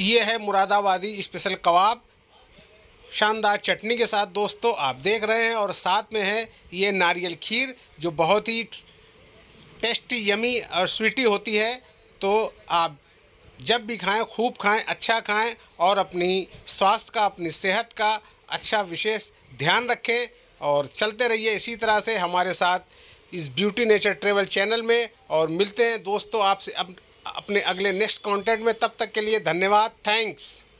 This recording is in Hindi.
ये है मुरादाबादी स्पेशल कबाब शानदार चटनी के साथ दोस्तों आप देख रहे हैं और साथ में है ये नारियल खीर जो बहुत ही टेस्टी यमी और स्वीटी होती है तो आप जब भी खाएं खूब खाएं अच्छा खाएं और अपनी स्वास्थ्य का अपनी सेहत का अच्छा विशेष ध्यान रखें और चलते रहिए इसी तरह से हमारे साथ इस ब्यूटी नेचर ट्रेवल चैनल में और मिलते हैं दोस्तों आपसे अप, अपने अगले नेक्स्ट कॉन्टेंट में तब तक के लिए धन्यवाद थैंक्स